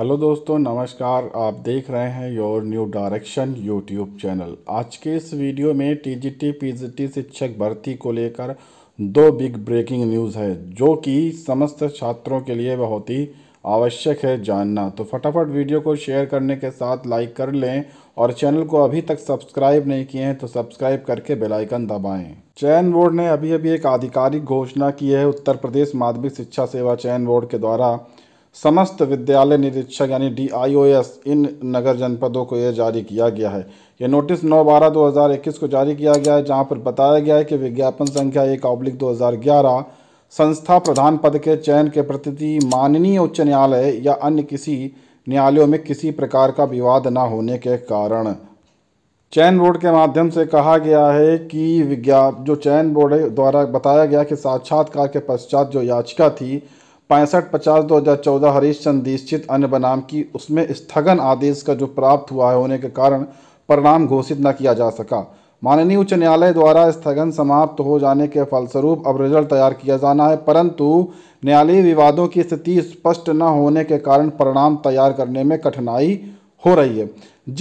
hello दोस्तों नमस्कार आप देख रहे हैं your New Direction YouTube channel आज के इस वीडियो में टीजीटी पीजीटी शिक्षक भर्ती को लेकर दो बिग ब्रेकिंग न्यूज़ है जो कि समस्त छात्रों के लिए बहुत ही आवश्यक है जानना तो फटाफट वीडियो को शेयर करने के साथ लाइक कर लें और चैनल को अभी तक सब्सक्राइब नहीं किए हैं तो सब्सक्राइब करके बेल आइकन दबाएं चयन बोर्ड ने अभी अभी एक आधिकारिक घोषणा की है उत्तर प्रदेश माध्यमिक शिक्षा सेवा चयन बोर्ड के द्वारा समस्त विद्यालय निरीक्षक यानी डीआईओएस इन नगर जनपदों को यह जारी किया गया है यह नोटिस 9 बारह 2021 को जारी किया गया है जहां पर बताया गया है कि विज्ञापन संख्या एक अब्लिक दो संस्था प्रधान पद के चयन के प्रति माननीय उच्च न्यायालय या अन्य किसी न्यायालयों में किसी प्रकार का विवाद न होने के कारण चयन बोर्ड के माध्यम से कहा गया है कि विज्ञाप जो चयन बोर्ड द्वारा बताया गया कि साक्षात्कार के पश्चात जो याचिका थी पैंसठ पचास दो हज़ार चौदह हरीश चंद दीक्षित अन्य बनाम की उसमें स्थगन आदेश का जो प्राप्त हुआ है होने के कारण परिणाम घोषित न किया जा सका माननीय उच्च न्यायालय द्वारा स्थगन समाप्त हो जाने के फलस्वरूप अब रिजल्ट तैयार किया जाना है परंतु न्यायालयीय विवादों की स्थिति स्पष्ट न होने के कारण परिणाम तैयार करने में कठिनाई हो रही है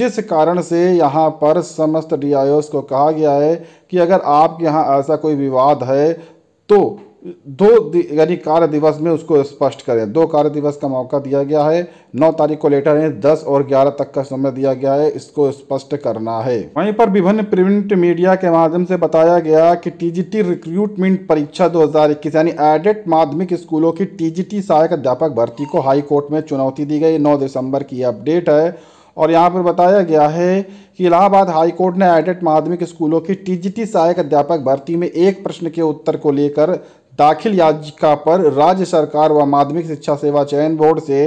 जिस कारण से यहाँ पर समस्त डी को कहा गया है कि अगर आपके यहाँ ऐसा कोई विवाद है तो दो यानी कार्य दिवस में उसको स्पष्ट करें दो कार्य दिवस का मौका दिया गया है नौ तारीख को लेटर है दस और ग्यारह तक का समय दिया गया है इसको स्पष्ट करना है वहीं पर विभिन्न प्रिंट मीडिया के माध्यम से बताया गया कि टीजीटी रिक्रूटमेंट परीक्षा 2021 यानी एडेड माध्यमिक स्कूलों की टीजीटी सहायक अध्यापक भर्ती को हाईकोर्ट में चुनौती दी गई नौ दिसंबर की अपडेट है और यहाँ पर बताया गया है कि इलाहाबाद हाईकोर्ट ने एडेड माध्यमिक स्कूलों की टीजीटी सहायक अध्यापक भर्ती में एक प्रश्न के उत्तर को लेकर दाखिल याचिका पर राज्य सरकार व माध्यमिक शिक्षा सेवा चयन बोर्ड से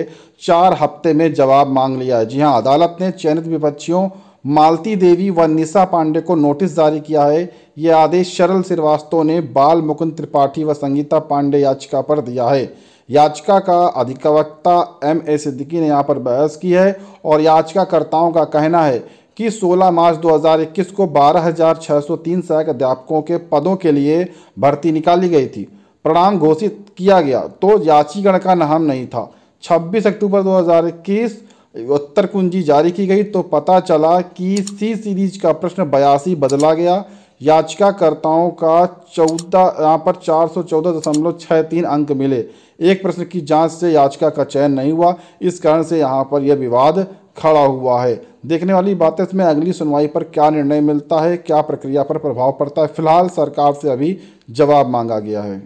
चार हफ्ते में जवाब मांग लिया है जी हाँ अदालत ने चयनित विपक्षियों मालती देवी व निशा पांडे को नोटिस जारी किया है ये आदेश शरल श्रीवास्तव ने बाल मुकुंद त्रिपाठी व संगीता पांडे याचिका पर दिया है याचिका का अधिवक्ता एम ए सिद्दीकी ने यहाँ पर बहस की है और याचिकाकर्ताओं का कहना है कि 16 मार्च 2021 को 12,603 सहायक अध्यापकों के पदों के लिए भर्ती निकाली गई थी प्रणाम घोषित किया गया तो याचीगण का नाम नहीं था 26 अक्टूबर 2021 उत्तर कुंजी जारी की गई तो पता चला कि सी सीरीज का प्रश्न बयासी बदला गया याचिकाकर्ताओं का चौदह यहाँ पर चार सौ चौदह दशमलव छः तीन अंक मिले एक प्रश्न की जांच से याचिका का चयन नहीं हुआ इस कारण से यहाँ पर यह विवाद खड़ा हुआ है देखने वाली बात है इसमें अगली सुनवाई पर क्या निर्णय मिलता है क्या प्रक्रिया पर प्रभाव पड़ता है फिलहाल सरकार से अभी जवाब मांगा गया है